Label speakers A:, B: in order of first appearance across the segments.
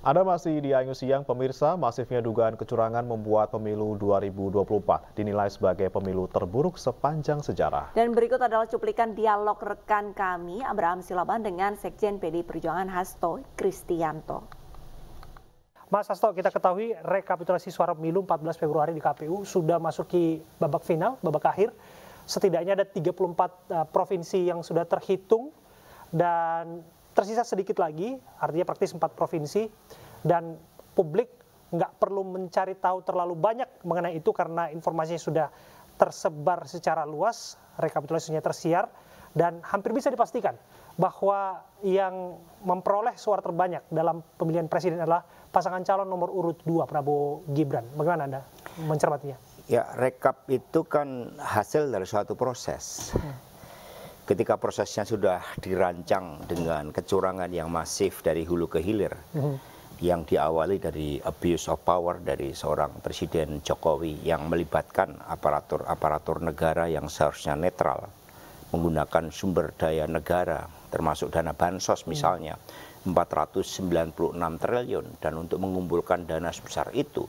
A: Ada masih di Ayu Siang, pemirsa, masifnya dugaan kecurangan membuat pemilu 2024 dinilai sebagai pemilu terburuk sepanjang sejarah.
B: Dan berikut adalah cuplikan dialog rekan kami, Abraham Silaban, dengan Sekjen PD Perjuangan Hasto Kristianto.
A: Mas Hasto, kita ketahui rekapitulasi suara pemilu 14 Februari di KPU sudah masuki babak final, babak akhir. Setidaknya ada 34 uh, eh, provinsi yang sudah terhitung dan Tersisa sedikit lagi, artinya praktis empat provinsi, dan publik nggak perlu mencari tahu terlalu banyak mengenai itu karena informasinya sudah tersebar secara luas, rekapitulasinya tersiar, dan hampir bisa dipastikan bahwa yang memperoleh suara terbanyak dalam pemilihan presiden adalah pasangan calon nomor urut 2 Prabowo Gibran. Bagaimana Anda mencermatinya?
B: Ya, rekap itu kan hasil dari suatu proses. Hmm ketika prosesnya sudah dirancang dengan kecurangan yang masif dari hulu ke hilir mm-hmm. yang diawali dari abuse of power dari seorang presiden Jokowi yang melibatkan aparatur-aparatur negara yang seharusnya netral menggunakan sumber daya negara termasuk dana bansos misalnya mm. 496 triliun dan untuk mengumpulkan dana sebesar itu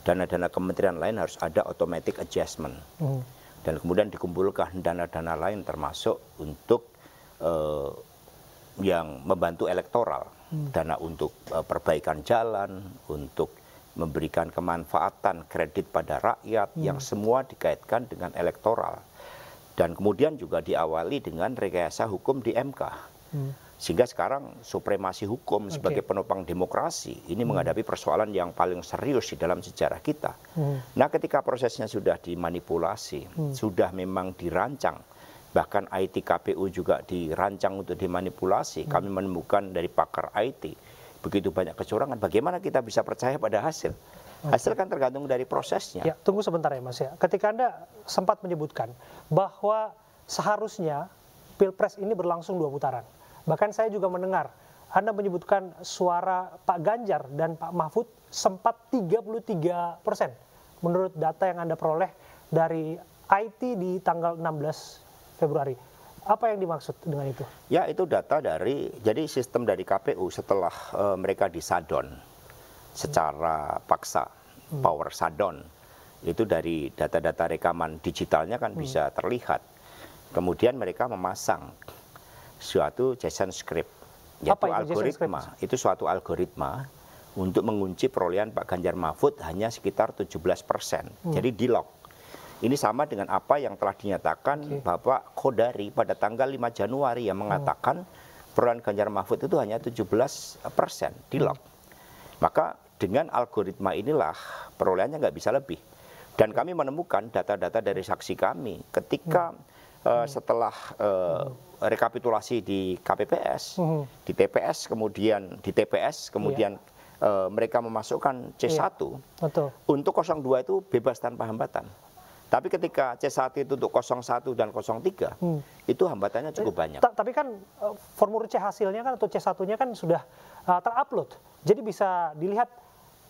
B: dana-dana kementerian lain harus ada automatic adjustment. Mm dan kemudian dikumpulkan dana-dana lain termasuk untuk uh, yang membantu elektoral hmm. dana untuk uh, perbaikan jalan untuk memberikan kemanfaatan kredit pada rakyat hmm. yang semua dikaitkan dengan elektoral dan kemudian juga diawali dengan rekayasa hukum di MK hmm sehingga sekarang supremasi hukum sebagai penopang demokrasi ini hmm. menghadapi persoalan yang paling serius di dalam sejarah kita. Hmm. Nah, ketika prosesnya sudah dimanipulasi, hmm. sudah memang dirancang, bahkan IT KPU juga dirancang untuk dimanipulasi. Kami menemukan dari pakar IT begitu banyak kecurangan. Bagaimana kita bisa percaya pada hasil? Hasil kan tergantung dari prosesnya.
A: Ya, tunggu sebentar ya Mas ya. Ketika Anda sempat menyebutkan bahwa seharusnya Pilpres ini berlangsung dua putaran Bahkan saya juga mendengar Anda menyebutkan suara Pak Ganjar dan Pak Mahfud sempat 33 persen menurut data yang Anda peroleh dari IT di tanggal 16 Februari. Apa yang dimaksud dengan itu?
B: Ya itu data dari jadi sistem dari KPU setelah uh, mereka disadon secara paksa hmm. power sadon itu dari data-data rekaman digitalnya kan hmm. bisa terlihat. Kemudian mereka memasang suatu JSON script
C: yaitu Apa itu algoritma JSON
B: script? itu suatu algoritma untuk mengunci perolehan Pak Ganjar Mahfud hanya sekitar 17 persen. Hmm. Jadi di lock. Ini sama dengan apa yang telah dinyatakan okay. Bapak Kodari pada tanggal 5 Januari yang hmm. mengatakan hmm. perolehan Ganjar Mahfud itu hanya 17 persen di hmm. lock. Hmm. Maka dengan algoritma inilah perolehannya nggak bisa lebih. Dan kami menemukan data-data dari saksi kami ketika hmm. uh, setelah uh, hmm rekapitulasi di KPPS, oh. di TPS kemudian di TPS kemudian yeah. Iya. uh, mereka memasukkan C1. Yeah. Betul. Untuk 02 itu bebas tanpa hambatan. Tapi ketika C1 itu untuk 01 dan 03, hmm. itu hambatannya cukup eh, banyak.
A: Ta tapi kan eh, formulir C hasilnya kan atau C1-nya kan sudah uh, terupload. Jadi bisa dilihat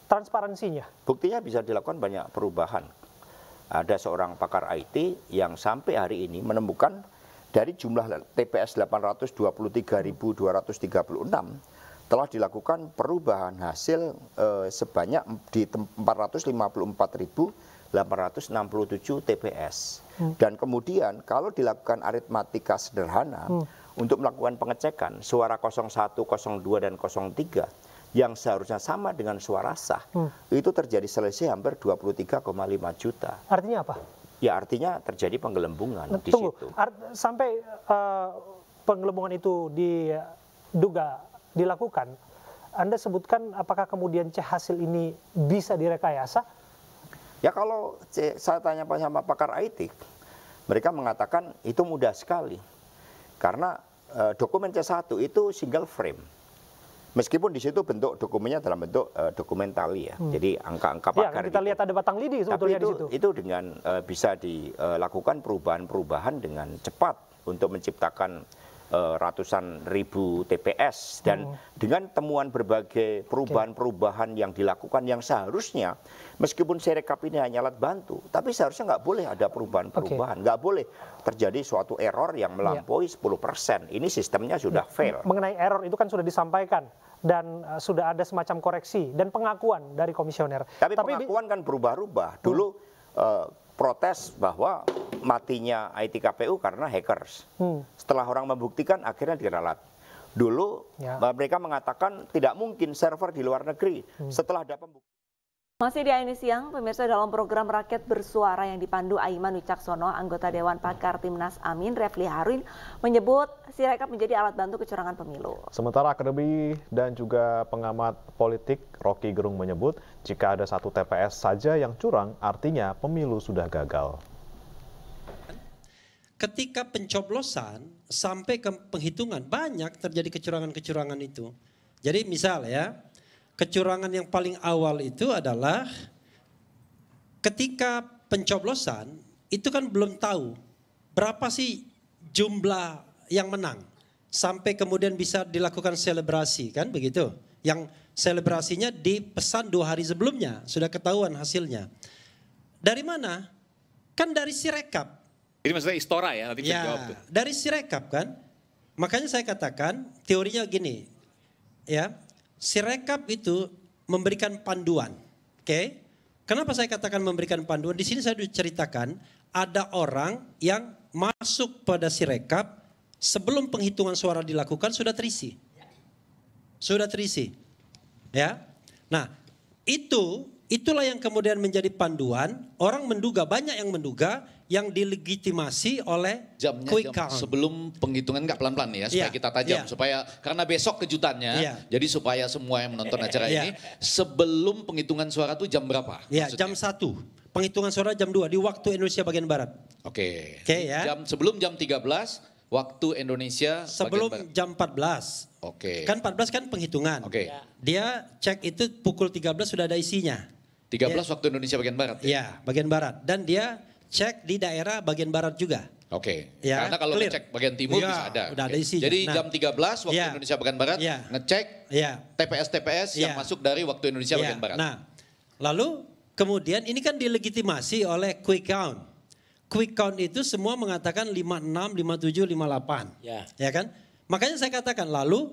A: transparansinya.
B: Buktinya bisa dilakukan banyak perubahan. Ada seorang pakar IT yang sampai hari ini menemukan dari jumlah TPS 823.236 telah dilakukan perubahan hasil eh, sebanyak di 454.867 TPS. Hmm. Dan kemudian kalau dilakukan aritmatika sederhana hmm. untuk melakukan pengecekan suara 01, 02 dan 03 yang seharusnya sama dengan suara sah hmm. itu terjadi selisih hampir 23,5 juta. Artinya apa? ya artinya terjadi penggelembungan di situ.
A: sampai uh, penggelembungan itu diduga dilakukan, Anda sebutkan apakah kemudian C hasil ini bisa direkayasa? Ya kalau saya
B: tanya sama pakar IT, mereka mengatakan itu mudah sekali. Karena uh, dokumen C1 itu single frame. Meskipun di situ bentuk dokumennya dalam bentuk uh, dokumen ya, hmm. jadi angka-angka iya, pakar. Ya, kan kita
A: gitu. lihat ada batang lidi sebetulnya Tapi itu, di situ.
B: Itu dengan uh, bisa dilakukan eh, perubahan-perubahan dengan cepat untuk menciptakan Eh, ratusan ribu TPS dan oh. dengan temuan berbagai perubahan-perubahan yang dilakukan yang seharusnya meskipun Sirekap ini hanya alat bantu tapi seharusnya nggak boleh ada perubahan-perubahan nggak boleh terjadi suatu error yang iya. melampaui 10% ini sistemnya sudah iya. fail
A: mengenai error itu kan sudah disampaikan dan uh, sudah ada semacam koreksi dan pengakuan dari komisioner tapi, tapi
B: pengakuan kan berubah-ubah hmm. dulu uh, protes bahwa matinya IT KPU karena hackers. Hmm. Setelah orang membuktikan akhirnya diralat. Dulu ya. Eh, mereka mengatakan tidak mungkin server di luar negeri. Hmm. Setelah ada pembuktian masih di ini siang, pemirsa dalam program Rakyat Bersuara yang dipandu Aiman Wicaksono, anggota Dewan Pakar Timnas Amin, Refli Harun, menyebut Sirekap menjadi alat bantu kecurangan pemilu.
A: Sementara akademi dan juga pengamat politik Rocky Gerung menyebut, jika ada satu TPS saja yang curang, artinya pemilu sudah gagal
D: ketika pencoblosan sampai ke penghitungan banyak terjadi kecurangan-kecurangan itu. Jadi misal ya, kecurangan yang paling awal itu adalah ketika pencoblosan itu kan belum tahu berapa sih jumlah yang menang sampai kemudian bisa dilakukan selebrasi kan begitu. Yang selebrasinya dipesan dua hari sebelumnya sudah ketahuan hasilnya. Dari mana? Kan dari sirekap
A: ini maksudnya istora ya, nanti ya, jawab tuh.
D: Dari sirekap kan, makanya saya katakan teorinya gini, ya sirekap itu memberikan panduan, oke? Okay? Kenapa saya katakan memberikan panduan? Di sini saya ceritakan ada orang yang masuk pada sirekap sebelum penghitungan suara dilakukan sudah terisi, sudah terisi, ya. Nah itu itulah yang kemudian menjadi panduan. Orang menduga banyak yang menduga yang dilegitimasi oleh Jamnya, quick jam, count. Sebelum penghitungan nggak pelan-pelan ya, supaya yeah. kita tajam, yeah. supaya karena besok kejutannya, yeah. jadi supaya semua yang menonton acara yeah. ini sebelum penghitungan suara tuh jam berapa? Ya yeah, jam satu. Penghitungan suara jam 2 di waktu Indonesia bagian barat. Oke. Okay. Oke okay, ya. Jam sebelum jam 13 waktu Indonesia sebelum bagian barat. jam
C: 14. Oke.
B: Okay. Kan
D: 14 kan penghitungan. Oke. Okay. Iya. Dia cek itu pukul 13 sudah ada isinya. 13 yeah.
C: waktu Indonesia bagian barat. Ya? Iya, ya,
D: bagian barat. Dan dia cek di daerah bagian barat juga.
C: Oke. Okay. Ya, Karena kalau clear. ngecek bagian timur ya, bisa ada.
D: Udah ada isinya. Jadi nah, jam
A: 13 waktu ya, Indonesia bagian barat ya,
D: ngecek TPS-TPS ya, yang iya.
A: masuk dari waktu Indonesia iya. bagian barat. Nah,
D: lalu kemudian ini kan dilegitimasi oleh quick count. Quick count itu semua mengatakan 56, 57, 58. Ya. ya kan? Makanya saya katakan lalu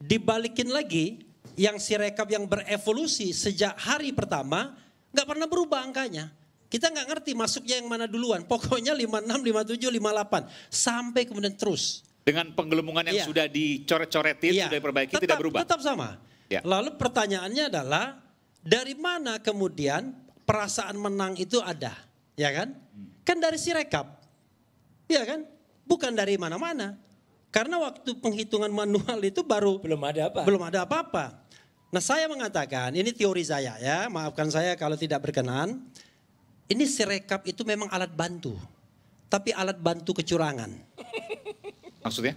D: dibalikin lagi yang si rekap yang berevolusi sejak hari pertama nggak pernah berubah angkanya. Kita nggak ngerti masuknya yang mana duluan. Pokoknya 56, 57, 58 sampai kemudian terus.
A: Dengan penggelembungan yang ya. sudah dicoret-coretin, ya. sudah diperbaiki tetap, tidak berubah. Tetap sama. Ya.
D: Lalu pertanyaannya adalah dari mana kemudian perasaan menang itu ada, ya kan? Hmm. Kan dari si rekap, ya kan? Bukan dari mana-mana. Karena waktu penghitungan manual itu baru belum ada apa. Belum ada apa-apa. Nah, saya mengatakan ini teori saya ya, maafkan saya kalau tidak berkenan. Ini sirekap itu memang alat bantu. Tapi alat bantu kecurangan.
A: Maksudnya?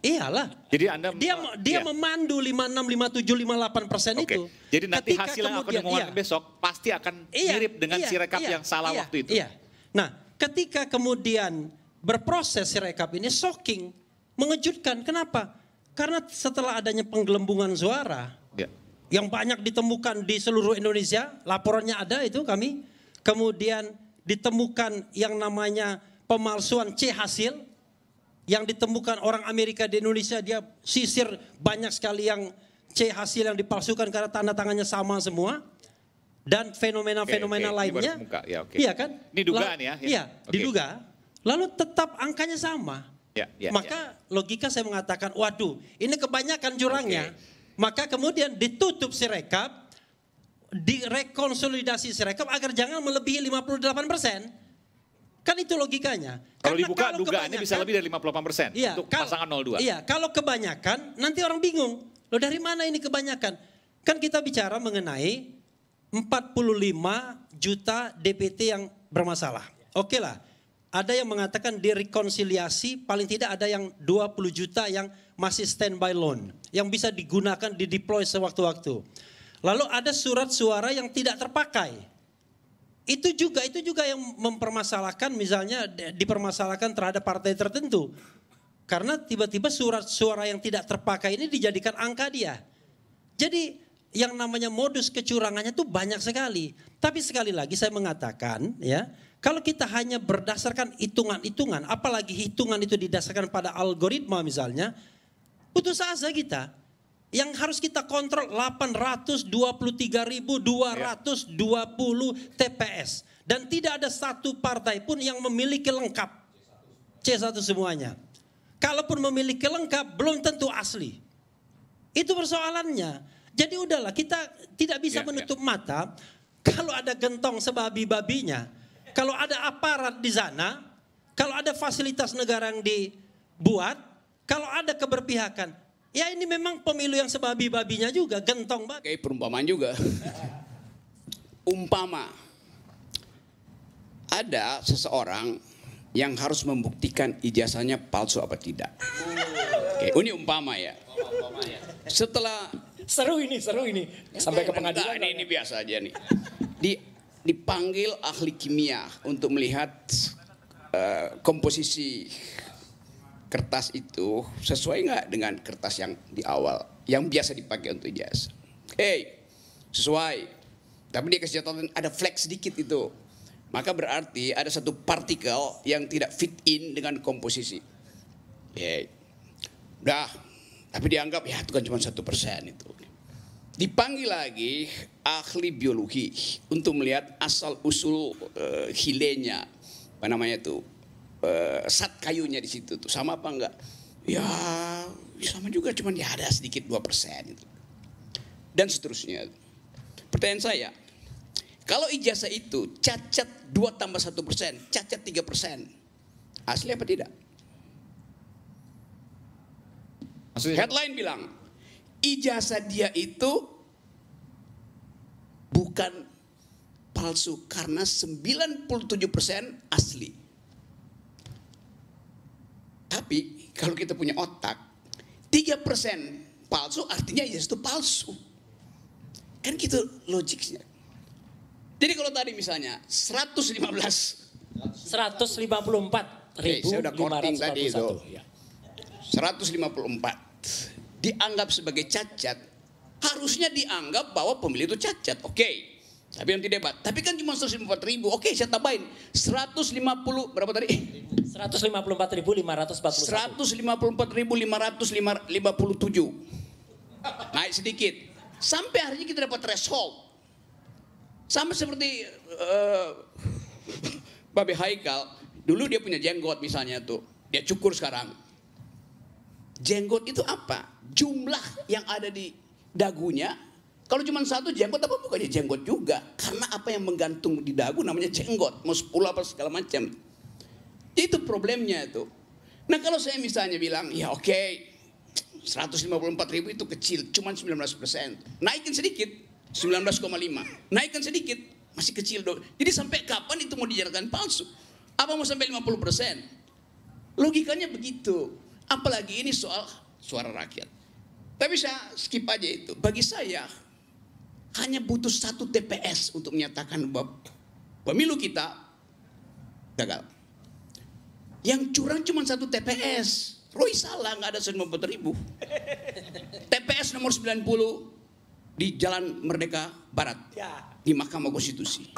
D: Iyalah. Jadi Anda dia dia iya. memandu 56 57 58 persen itu.
A: Jadi nanti hasil yang kemudian, akan iya. besok pasti akan iya, mirip dengan iya, sirekap iya, yang salah iya, waktu itu. Iya.
D: Nah, ketika kemudian berproses sirekap ini shocking, mengejutkan. Kenapa? Karena setelah adanya penggelembungan suara ya. yang banyak ditemukan di seluruh Indonesia, laporannya ada itu kami Kemudian ditemukan yang namanya pemalsuan C hasil yang ditemukan orang Amerika di Indonesia dia sisir banyak sekali yang C hasil yang dipalsukan karena tanda tangannya sama semua dan fenomena-fenomena okay, okay. lainnya.
A: Ya, okay. Iya kan? Ini
D: dugaan ya, ya. Iya, okay. diduga. Lalu tetap angkanya sama.
C: Ya, ya, Maka
D: ya. logika saya mengatakan, waduh, ini kebanyakan curangnya. Okay. Maka kemudian ditutup sirekap direkonsolidasi Sirekap agar jangan melebihi 58 persen. Kan itu logikanya.
A: Kalau Karena dibuka kalau dugaannya bisa lebih dari 58 persen iya, untuk kalau, pasangan 02. Iya,
D: kalau kebanyakan nanti orang bingung. Loh dari mana ini kebanyakan? Kan kita bicara mengenai 45 juta DPT yang bermasalah. Oke okay lah, ada yang mengatakan direkonsiliasi paling tidak ada yang 20 juta yang masih standby loan. Yang bisa digunakan, dideploy sewaktu-waktu. Lalu ada surat suara yang tidak terpakai. Itu juga itu juga yang mempermasalahkan misalnya dipermasalahkan terhadap partai tertentu. Karena tiba-tiba surat suara yang tidak terpakai ini dijadikan angka dia. Jadi yang namanya modus kecurangannya itu banyak sekali. Tapi sekali lagi saya mengatakan ya, kalau kita hanya berdasarkan hitungan-hitungan, apalagi hitungan itu didasarkan pada algoritma misalnya, putus asa kita yang harus kita kontrol 823.220 TPS. Dan tidak ada satu partai pun yang memiliki lengkap C1 semuanya. Kalaupun memiliki lengkap belum tentu asli. Itu persoalannya. Jadi udahlah kita tidak bisa ya, ya. menutup ya. mata kalau ada gentong sebabi-babinya. Kalau ada aparat di sana, kalau ada fasilitas negara yang dibuat, kalau ada keberpihakan, Ya ini memang pemilu yang sebabi-babinya juga, gentong babi. Kayak perumpamaan
C: juga. Umpama ada seseorang yang harus membuktikan ijazahnya palsu apa tidak. Oke, ini umpama ya. Setelah seru ini, seru ini sampai ke pengadilan. Nah, ini, kan ini ya? biasa aja nih. Di dipanggil ahli kimia untuk melihat uh, komposisi kertas itu sesuai nggak dengan kertas yang di awal yang biasa dipakai untuk jas? Hey, sesuai. Tapi dia kasih ada flex sedikit itu. Maka berarti ada satu partikel yang tidak fit in dengan komposisi. Hey. Udah, tapi dianggap ya itu kan cuma satu persen itu. Dipanggil lagi ahli biologi untuk melihat asal usul uh, eh, hilenya, apa namanya itu uh, sat kayunya di situ tuh sama apa enggak? Ya sama juga cuman ya ada sedikit 2% gitu. Dan seterusnya. Pertanyaan saya, kalau ijazah itu cacat 2 tambah 1 persen, cacat 3 persen. Asli apa tidak? Maksudnya? Headline bilang, ijazah dia itu bukan palsu karena 97 asli. Tapi kalau kita punya otak, 3% palsu artinya Yesus itu palsu. Kan gitu logiknya. Jadi kalau tadi misalnya 115 154 ribu saya udah korting tadi itu. 154 iya. dianggap sebagai cacat harusnya dianggap bahwa pemilih itu cacat. Oke. Okay. Tapi nanti debat. Tapi kan cuma 154 ribu. Oke, saya tambahin. 150 berapa tadi? 154 ribu 541. 154 ribu 557. Naik sedikit. Sampai hari ini kita dapat threshold. Sama seperti uh, eh, Babi Haikal. Dulu dia punya jenggot misalnya tuh. Dia cukur sekarang. Jenggot itu apa? Jumlah yang ada di dagunya kalau cuma satu jenggot apa bukannya jenggot juga. Karena apa yang menggantung di dagu namanya jenggot. Mau sepuluh apa segala macam. Itu problemnya itu. Nah kalau saya misalnya bilang ya oke okay, 154 ribu itu kecil cuma 19 persen. Naikin sedikit 19,5. Naikin sedikit masih kecil dong. Jadi sampai kapan itu mau dijadikan palsu? Apa mau sampai 50 persen? Logikanya begitu. Apalagi ini soal suara rakyat. Tapi saya skip aja itu. Bagi saya hanya butuh satu TPS untuk menyatakan bahwa pemilu kita gagal. Yang curang cuma satu TPS. Roy salah, nggak ada 90 ribu. TPS nomor 90 di Jalan Merdeka Barat. Ya. Di Mahkamah Konstitusi.